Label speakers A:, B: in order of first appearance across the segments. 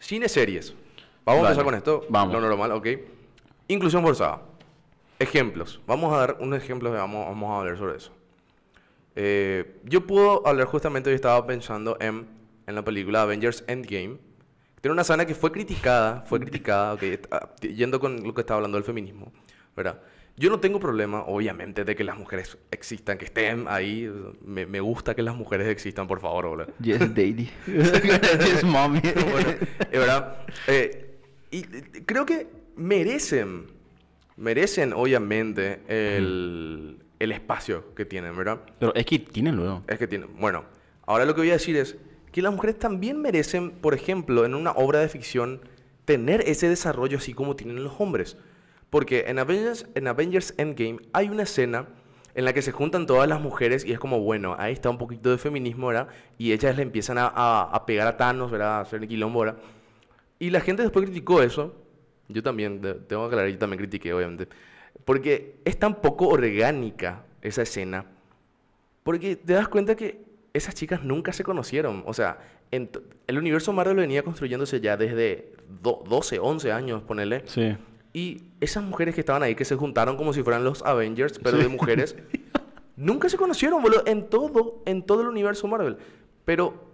A: Cine series. Vamos a empezar con esto. Vamos. Lo normal, ok. Inclusión forzada. Ejemplos. Vamos a dar unos ejemplos y vamos, vamos a hablar sobre eso. Eh, yo puedo hablar justamente, yo estaba pensando en, en la película Avengers Endgame. Tiene una escena que fue criticada, fue criticada, ok, yendo con lo que estaba hablando del feminismo, ¿verdad? Yo no tengo problema, obviamente, de que las mujeres existan, que estén ahí. Me, gusta que las mujeres existan, por favor, hola. Yes, daddy. yes, mommy. es verdad. Eh, y creo que merecen, merecen, obviamente, el, el espacio que tienen, ¿verdad? Pero es que tienen luego. Es que tienen. Bueno, ahora lo que voy a decir es que las mujeres también merecen, por ejemplo, en una obra de ficción, tener ese desarrollo así como tienen los hombres. Porque en Avengers, en Avengers Endgame hay una escena en la que se juntan todas las mujeres y es como, bueno, ahí está un poquito de feminismo, ¿verdad? Y ellas le empiezan a, a, pegar a Thanos, ¿verdad? A hacer el quilombo, ¿verdad? Y la gente después criticó eso. Yo también, tengo que aclarar, yo también critiqué, obviamente. Porque es tan poco orgánica esa escena. Porque te das cuenta que esas chicas nunca se conocieron. O sea, el universo Marvel venía construyéndose ya desde 12, 11 años, ponele. Sí. Y esas mujeres que estaban ahí, que se juntaron como si fueran los Avengers, pero de mujeres, nunca se conocieron, boludo, en todo, en todo el universo Marvel. Pero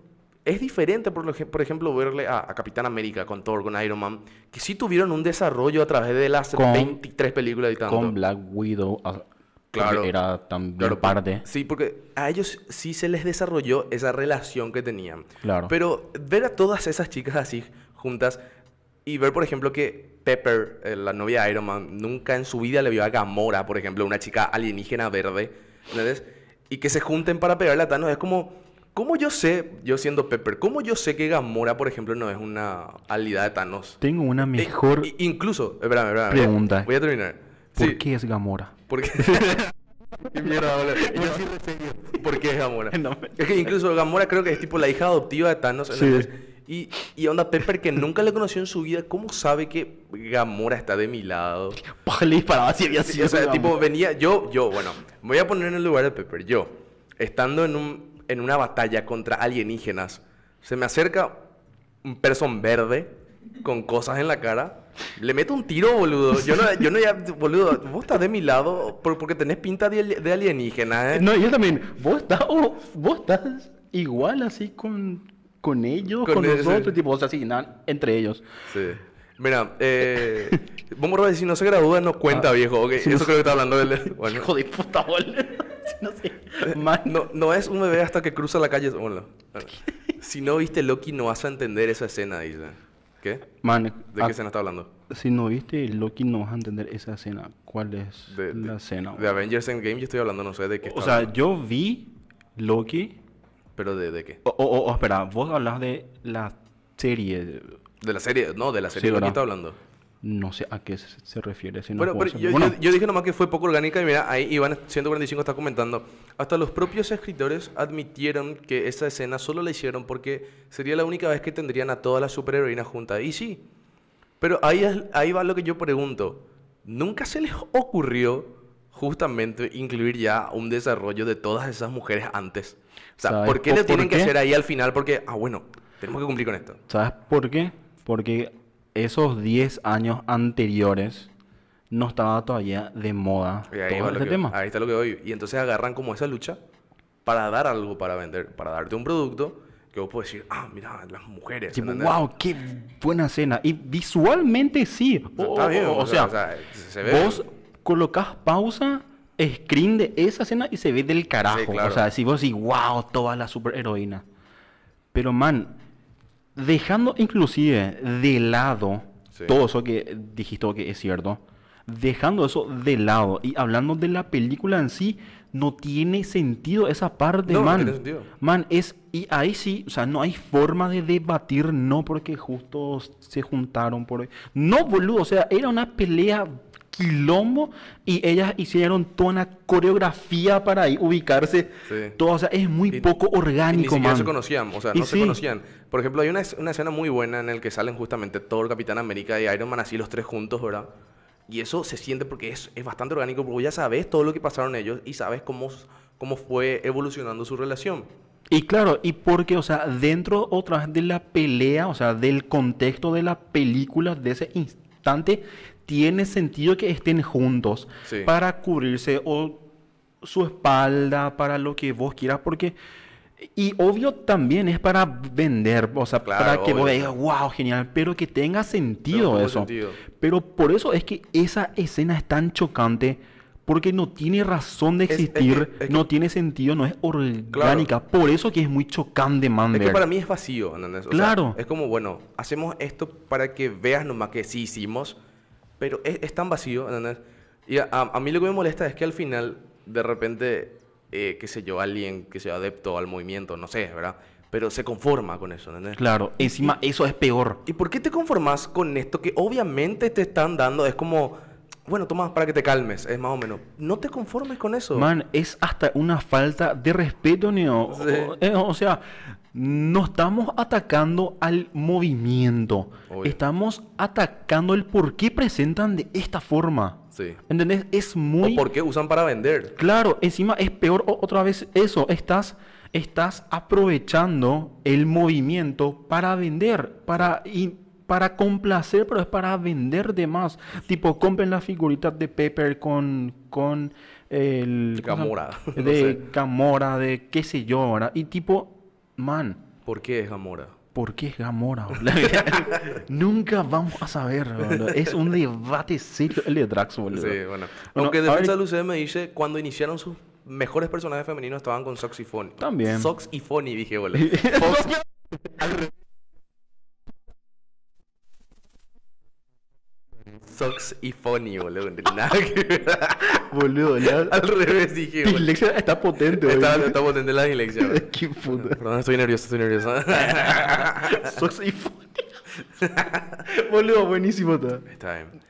A: es diferente, por, ejemplo, verle a, Capitán América con Thor, con Iron Man, que sí tuvieron un desarrollo a través de las 23 películas y tanto. Con Black
B: Widow, ah, claro, era también claro, parte.
A: Sí, porque a ellos sí se les desarrolló esa relación que tenían. Claro. Pero ver a todas esas chicas así juntas y ver, por ejemplo, que Pepper, eh, la novia de Iron Man, nunca en su vida le vio a Gamora, por ejemplo, una chica alienígena verde. ¿Entendés? Y que se junten para pegarle a Thanos. Es como, ¿cómo yo sé, yo siendo Pepper, cómo yo sé que Gamora, por ejemplo, no es una alidad de Thanos?
B: Tengo una eh, mejor.
A: incluso, espérame, espérame, Pregunta. Voy a terminar.
B: ¿Por qué es Gamora?
A: Porque. ¿Qué mierda, ¿Por qué es Gamora? No, Es que incluso Gamora creo que es tipo la hija adoptiva de Thanos. ¿no? Sí. Y, y onda, Pepper, que nunca le conoció en su vida, ¿cómo sabe que Gamora está de mi lado? Le disparaba si había sido. O sea, tipo, venía. Yo, yo, bueno, me voy a poner en el lugar de Pepper. Yo, estando en, un, en una batalla contra alienígenas, se me acerca un person verde con cosas en la cara. Le meto un tiro, boludo. Yo no, yo no ya, boludo, vos estás de mi lado porque tenés pinta de, de alienígena, ¿eh? No, yo también. Vos estás, vos estás igual así con, con ellos, con, nosotros, tipo, o sea, sí, nada, entre ellos. Sí. Mira, eh, vamos a ver, si no se gradúa, no ah. cuenta, viejo. Okay, eso creo que está hablando del. Hijo de puta, boludo. no, sé... Eh, no, es un bebé hasta que cruza la calle. Bueno, si no viste Loki, no vas a entender esa escena, dice. ¿Qué? Man, ¿De qué ah, escena está hablando?
B: Si no viste Loki, no vas a entender esa escena. ¿Cuál es de, la escena? De
A: Avengers Endgame, yo estoy hablando, no sé de qué. Está o sea, yo vi
B: Loki ¿Pero de, de qué? O, o, espera, vos hablas de la serie.
A: ¿De la serie? No, de la serie de la que está hablando.
B: No sé a qué se, refiere. yo, bueno.
A: yo, dije nomás que fue poco orgánica y mira, ahí Iván 145 está comentando. Hasta los propios escritores admitieron que esa escena solo la hicieron porque sería la única vez que tendrían a todas las superheroínas juntas. Y sí, pero ahí, ahí va lo que yo pregunto. ¿Nunca se les ocurrió justamente incluir ya un desarrollo de todas esas mujeres antes. O sea, ¿por qué le tienen que hacer ahí al final? Porque, ah, bueno, tenemos que cumplir con esto.
B: ¿Sabes por qué? Porque esos 10 años anteriores no estaba todavía de moda
A: todo este tema. Ahí está lo que voy. Y entonces agarran como esa lucha para dar algo para vender, para darte un producto que vos podés decir, ah, mira, las mujeres. wow, qué
B: buena escena. Y visualmente sí. o, sea,
A: oh, vos
B: colocas pausa, screen de esa escena y se ve del carajo. O sea, si vos decís, wow, toda la superheroína. Pero, man, dejando inclusive de lado todo eso que dijiste que es cierto, dejando eso de lado y hablando de la película en sí, no tiene sentido esa parte, man. No tiene sentido. Man, es. Y ahí sí, o sea, no hay forma de debatir, no porque justo se juntaron por. No, boludo, o sea, era una pelea y ellas hicieron toda una coreografía para ahí ubicarse. Todo, o sea, es muy poco orgánico, más Ni siquiera se conocían,
A: o sea, no se conocían. Por ejemplo, hay una, escena muy buena en la que salen justamente todo el Capitán América y Iron Man así los tres juntos, ¿verdad? Y eso se siente porque es, bastante orgánico, porque ya sabes todo lo que pasaron ellos y sabes cómo, cómo fue evolucionando su relación.
B: Y claro, y porque, o sea, dentro otra de la pelea, o sea, del contexto de la película, de ese instante, tiene sentido que estén juntos para cubrirse o su espalda, para lo que vos quieras, porque... Y obvio también es para vender, o sea, para que vos digas, wow, genial, pero que tenga sentido eso. Pero por eso es que esa escena es tan chocante, porque no tiene razón de existir, no tiene sentido, no es orgánica. Por eso que es muy chocante, man. Es para
A: mí es vacío, ¿entendés? claro. es como, bueno, hacemos esto para que veas nomás que sí hicimos, pero es, tan vacío, ¿entendés? Y a, mí lo que me molesta es que al final, de repente, eh, qué sé yo, alguien que sea adepto al movimiento, no sé, ¿verdad? Pero se conforma con eso, ¿entendés? Claro,
B: encima eso es peor.
A: ¿Y por qué te conformas con esto que obviamente te están dando? Es como, bueno, toma, para que te calmes, es más o menos. No te conformes con eso. Man, es hasta una falta de
B: respeto, ¿no? O, eh, o, sea, no estamos atacando al movimiento, estamos atacando el por qué presentan de esta forma. ¿Entendés? Es muy... O por qué usan para vender. Claro, encima es peor otra vez eso, estás, estás aprovechando el movimiento para vender, para... para complacer, pero es para vender de más. Tipo, compren la figurita de Pepper con, con el... Camora. De Camora, de qué sé yo, ¿verdad? Y tipo, Man.
A: ¿Por qué es Gamora?
B: ¿Por qué es Gamora? Nunca vamos a saber, boludo. Es un debate serio el de Drax, boludo. Sí, bueno.
A: Aunque Defensa del me dice, cuando iniciaron sus mejores personajes femeninos estaban con Sox y Fonny. También. Sox y Fonny, dije, boludo. Socks y Funny, boludo. Nada
B: Boludo, Al revés dije. la dislexia está potente, boludo. Está, potente la dislexia.
A: Qué puta. Perdón, estoy nervioso, estoy nervioso. Socks y Funny.
B: boludo, buenísimo está.
A: Está bien.